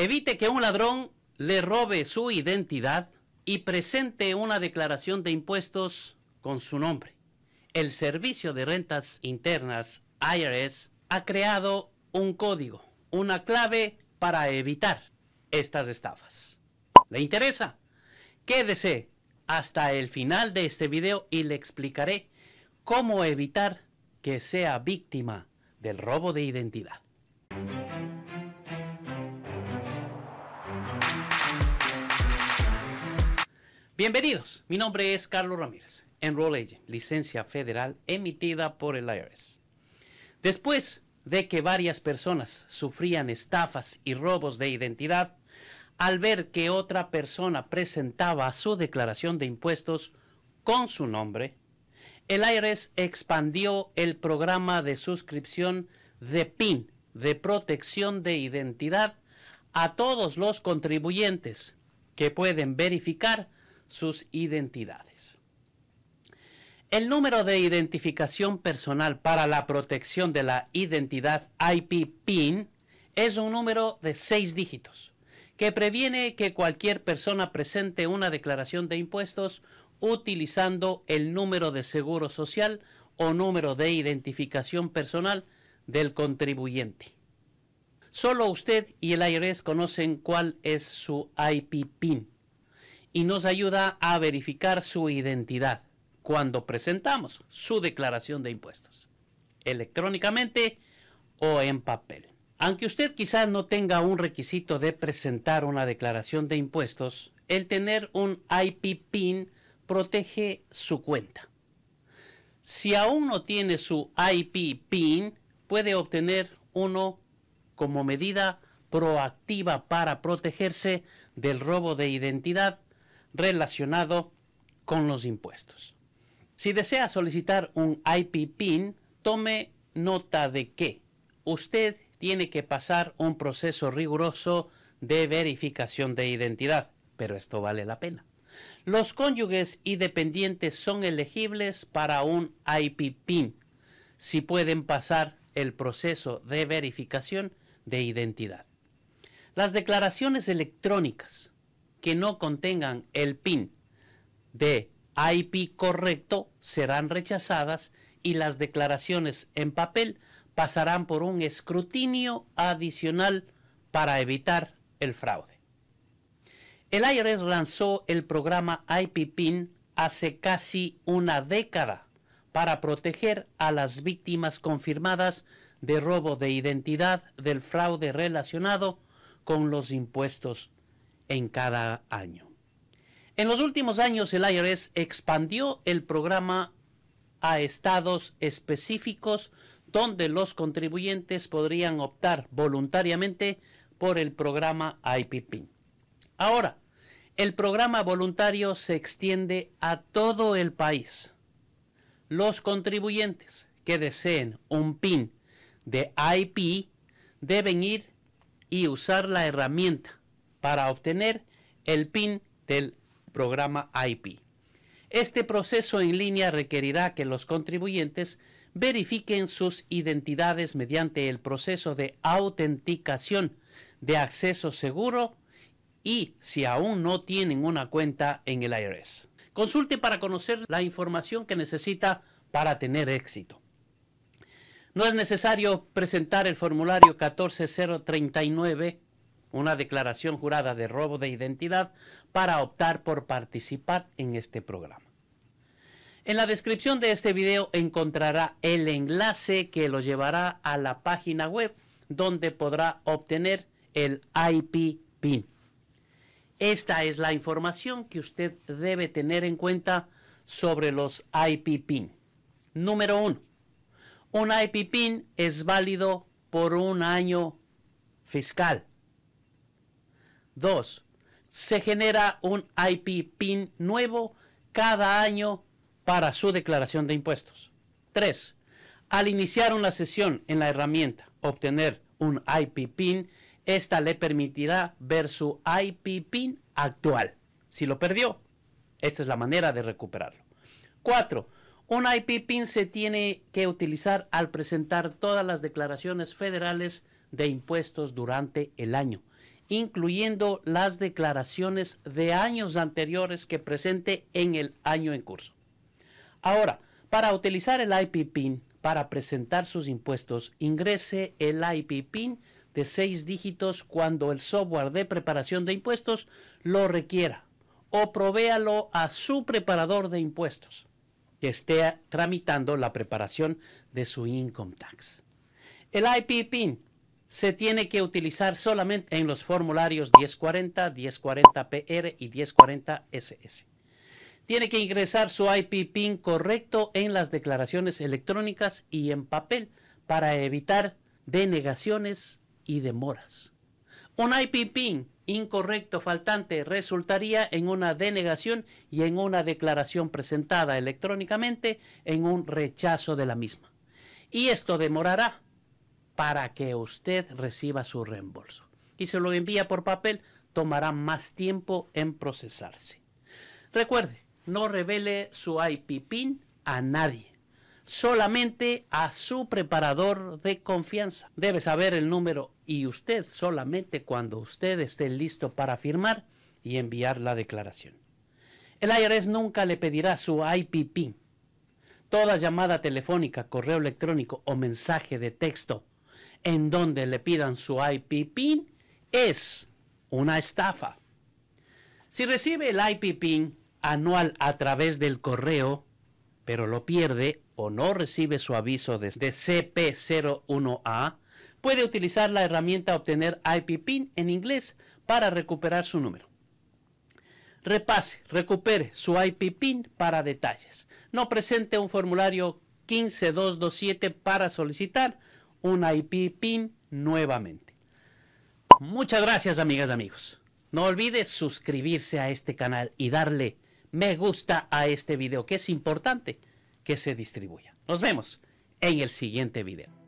Evite que un ladrón le robe su identidad y presente una declaración de impuestos con su nombre. El Servicio de Rentas Internas, IRS, ha creado un código, una clave para evitar estas estafas. ¿Le interesa? Quédese hasta el final de este video y le explicaré cómo evitar que sea víctima del robo de identidad. Bienvenidos, mi nombre es Carlos Ramírez, Enroll Agent, licencia federal emitida por el IRS. Después de que varias personas sufrían estafas y robos de identidad, al ver que otra persona presentaba su declaración de impuestos con su nombre, el IRS expandió el programa de suscripción de PIN, de protección de identidad, a todos los contribuyentes que pueden verificar sus identidades. El número de identificación personal para la protección de la identidad IP PIN es un número de seis dígitos que previene que cualquier persona presente una declaración de impuestos utilizando el número de seguro social o número de identificación personal del contribuyente. Solo usted y el IRS conocen cuál es su IP PIN y nos ayuda a verificar su identidad cuando presentamos su declaración de impuestos, electrónicamente o en papel. Aunque usted quizás no tenga un requisito de presentar una declaración de impuestos, el tener un IP PIN protege su cuenta. Si aún no tiene su IP PIN, puede obtener uno como medida proactiva para protegerse del robo de identidad relacionado con los impuestos. Si desea solicitar un IP PIN, tome nota de que usted tiene que pasar un proceso riguroso de verificación de identidad, pero esto vale la pena. Los cónyuges y dependientes son elegibles para un IP PIN si pueden pasar el proceso de verificación de identidad. Las declaraciones electrónicas que no contengan el PIN de IP correcto serán rechazadas y las declaraciones en papel pasarán por un escrutinio adicional para evitar el fraude. El IRS lanzó el programa IP PIN hace casi una década para proteger a las víctimas confirmadas de robo de identidad del fraude relacionado con los impuestos en cada año. En los últimos años el IRS expandió el programa a estados específicos donde los contribuyentes podrían optar voluntariamente por el programa PIN. Ahora, el programa voluntario se extiende a todo el país. Los contribuyentes que deseen un PIN de IP deben ir y usar la herramienta para obtener el PIN del programa IP. Este proceso en línea requerirá que los contribuyentes verifiquen sus identidades mediante el proceso de autenticación de acceso seguro y si aún no tienen una cuenta en el IRS. Consulte para conocer la información que necesita para tener éxito. No es necesario presentar el formulario 14039 una declaración jurada de robo de identidad para optar por participar en este programa. En la descripción de este video encontrará el enlace que lo llevará a la página web donde podrá obtener el IP PIN. Esta es la información que usted debe tener en cuenta sobre los IP PIN. Número 1. Un IP PIN es válido por un año fiscal. 2 se genera un IP PIN nuevo cada año para su declaración de impuestos. Tres, al iniciar una sesión en la herramienta obtener un IP PIN, esta le permitirá ver su IP PIN actual. Si lo perdió, esta es la manera de recuperarlo. Cuatro, un IP PIN se tiene que utilizar al presentar todas las declaraciones federales de impuestos durante el año incluyendo las declaraciones de años anteriores que presente en el año en curso. Ahora, para utilizar el IP PIN para presentar sus impuestos, ingrese el IP PIN de seis dígitos cuando el software de preparación de impuestos lo requiera o provéalo a su preparador de impuestos que esté tramitando la preparación de su income tax. El IP PIN se tiene que utilizar solamente en los formularios 1040, 1040PR y 1040SS. Tiene que ingresar su IP PIN correcto en las declaraciones electrónicas y en papel para evitar denegaciones y demoras. Un IP PIN incorrecto faltante resultaría en una denegación y en una declaración presentada electrónicamente en un rechazo de la misma. Y esto demorará para que usted reciba su reembolso. Y se lo envía por papel, tomará más tiempo en procesarse. Recuerde, no revele su IP PIN a nadie, solamente a su preparador de confianza. Debe saber el número y usted solamente cuando usted esté listo para firmar y enviar la declaración. El IRS nunca le pedirá su IP PIN. Toda llamada telefónica, correo electrónico o mensaje de texto en donde le pidan su IP PIN es una estafa. Si recibe el IP PIN anual a través del correo, pero lo pierde o no recibe su aviso desde CP01A, puede utilizar la herramienta Obtener IP PIN en inglés para recuperar su número. Repase, recupere su IP PIN para detalles. No presente un formulario 15227 para solicitar un IP PIN nuevamente. Muchas gracias amigas, amigos. No olvides suscribirse a este canal y darle me gusta a este video que es importante que se distribuya. Nos vemos en el siguiente video.